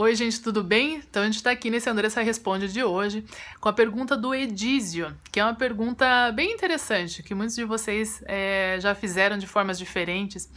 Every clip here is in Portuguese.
Oi, gente, tudo bem? Então a gente está aqui nesse Andressa Responde de hoje com a pergunta do Edísio, que é uma pergunta bem interessante, que muitos de vocês é, já fizeram de formas diferentes.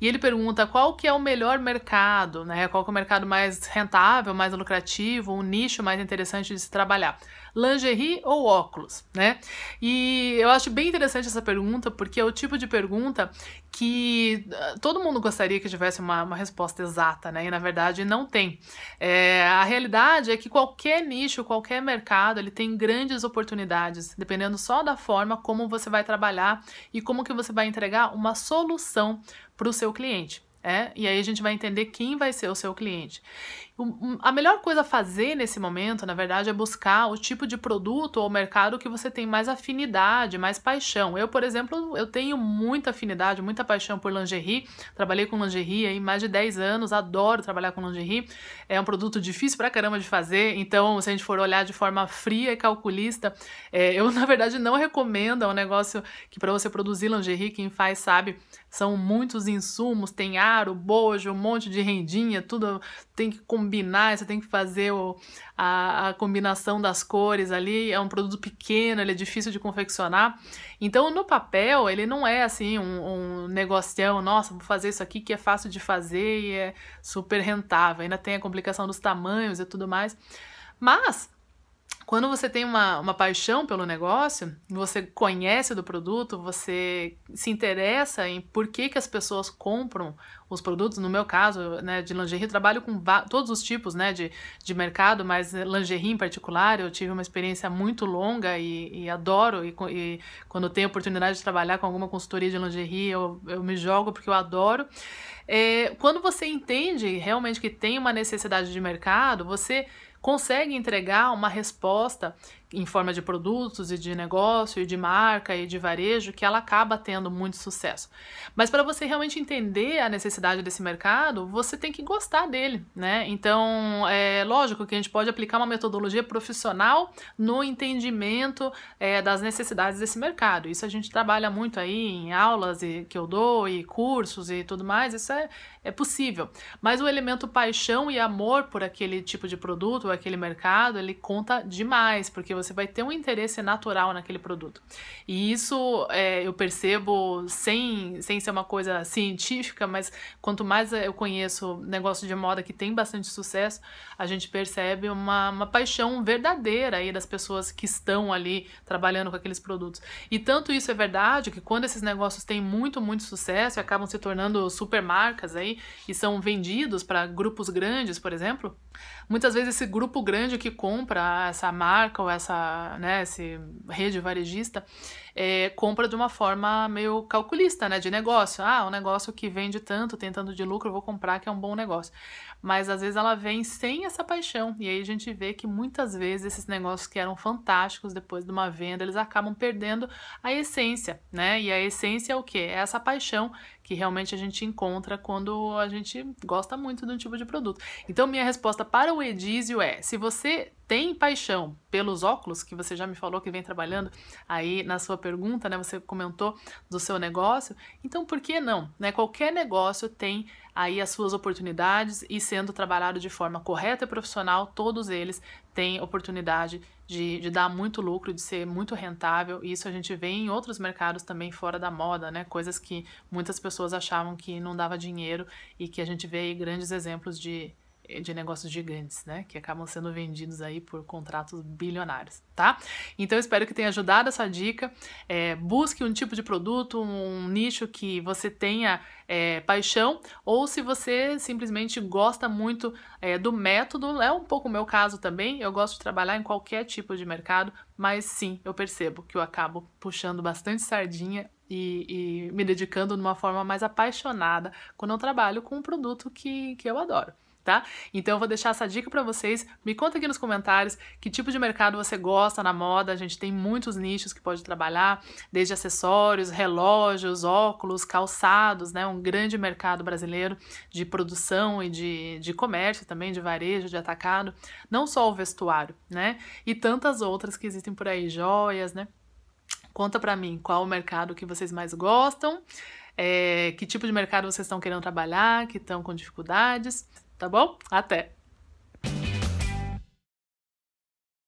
E ele pergunta qual que é o melhor mercado, né? Qual que é o mercado mais rentável, mais lucrativo, um nicho mais interessante de se trabalhar lingerie ou óculos, né? E eu acho bem interessante essa pergunta, porque é o tipo de pergunta que ah, todo mundo gostaria que tivesse uma, uma resposta exata, né? E na verdade não tem. É, a realidade é que qualquer nicho, qualquer mercado, ele tem grandes oportunidades, dependendo só da forma como você vai trabalhar e como que você vai entregar uma solução para o seu cliente. É, e aí a gente vai entender quem vai ser o seu cliente. A melhor coisa a fazer nesse momento, na verdade, é buscar o tipo de produto ou mercado que você tem mais afinidade, mais paixão. Eu, por exemplo, eu tenho muita afinidade, muita paixão por lingerie. Trabalhei com lingerie aí mais de 10 anos, adoro trabalhar com lingerie. É um produto difícil pra caramba de fazer, então se a gente for olhar de forma fria e calculista, é, eu, na verdade, não recomendo, é um negócio que para você produzir lingerie, quem faz sabe, são muitos insumos, tem aro, bojo, um monte de rendinha, tudo tem que combinar, você tem que fazer o, a, a combinação das cores ali. É um produto pequeno, ele é difícil de confeccionar. Então, no papel, ele não é assim um, um negocião, nossa, vou fazer isso aqui que é fácil de fazer e é super rentável. Ainda tem a complicação dos tamanhos e tudo mais. Mas quando você tem uma, uma paixão pelo negócio, você conhece do produto, você se interessa em por que, que as pessoas compram os produtos. No meu caso, né, de lingerie, eu trabalho com todos os tipos né, de, de mercado, mas eh, lingerie em particular, eu tive uma experiência muito longa e, e adoro. E, e quando tenho oportunidade de trabalhar com alguma consultoria de lingerie, eu, eu me jogo porque eu adoro. É, quando você entende realmente que tem uma necessidade de mercado, você consegue entregar uma resposta em forma de produtos e de negócio e de marca e de varejo que ela acaba tendo muito sucesso. Mas para você realmente entender a necessidade desse mercado, você tem que gostar dele, né? Então, é lógico que a gente pode aplicar uma metodologia profissional no entendimento é, das necessidades desse mercado. Isso a gente trabalha muito aí em aulas e, que eu dou e cursos e tudo mais. Isso é, é possível. Mas o elemento paixão e amor por aquele tipo de produto, ou aquele mercado, ele conta demais, porque você vai ter um interesse natural naquele produto. E isso é, eu percebo sem, sem ser uma coisa científica, mas quanto mais eu conheço negócio de moda que tem bastante sucesso, a gente percebe uma, uma paixão verdadeira aí das pessoas que estão ali trabalhando com aqueles produtos. E tanto isso é verdade que quando esses negócios têm muito, muito sucesso e acabam se tornando supermarcas aí e são vendidos para grupos grandes, por exemplo, muitas vezes esse grupo grande que compra essa marca ou essa essa, né, esse rede varejista, é, compra de uma forma meio calculista, né? De negócio. Ah, um negócio que vende tanto, tem tanto de lucro, vou comprar que é um bom negócio. Mas às vezes ela vem sem essa paixão. E aí a gente vê que muitas vezes esses negócios que eram fantásticos depois de uma venda, eles acabam perdendo a essência, né? E a essência é o quê? É essa paixão que realmente a gente encontra quando a gente gosta muito de um tipo de produto. Então, minha resposta para o Edizio é: se você tem paixão pelos óculos, que você já me falou que vem trabalhando aí na sua pergunta, né? Você comentou do seu negócio. Então, por que não? Né? Qualquer negócio tem aí as suas oportunidades e sendo trabalhado de forma correta e profissional, todos eles têm oportunidade de, de dar muito lucro, de ser muito rentável. E isso a gente vê em outros mercados também fora da moda, né? Coisas que muitas pessoas achavam que não dava dinheiro e que a gente vê aí grandes exemplos de de negócios gigantes, né? Que acabam sendo vendidos aí por contratos bilionários, tá? Então espero que tenha ajudado essa dica. É, busque um tipo de produto, um nicho que você tenha é, paixão, ou se você simplesmente gosta muito é, do método, é um pouco o meu caso também. Eu gosto de trabalhar em qualquer tipo de mercado, mas sim, eu percebo que eu acabo puxando bastante sardinha e, e me dedicando de uma forma mais apaixonada quando eu trabalho com um produto que, que eu adoro tá? Então eu vou deixar essa dica para vocês. Me conta aqui nos comentários que tipo de mercado você gosta na moda. A gente tem muitos nichos que pode trabalhar, desde acessórios, relógios, óculos, calçados, né? Um grande mercado brasileiro de produção e de, de comércio também, de varejo, de atacado. Não só o vestuário, né? E tantas outras que existem por aí, joias, né? Conta para mim qual o mercado que vocês mais gostam, é, que tipo de mercado vocês estão querendo trabalhar, que estão com dificuldades tá bom? Até!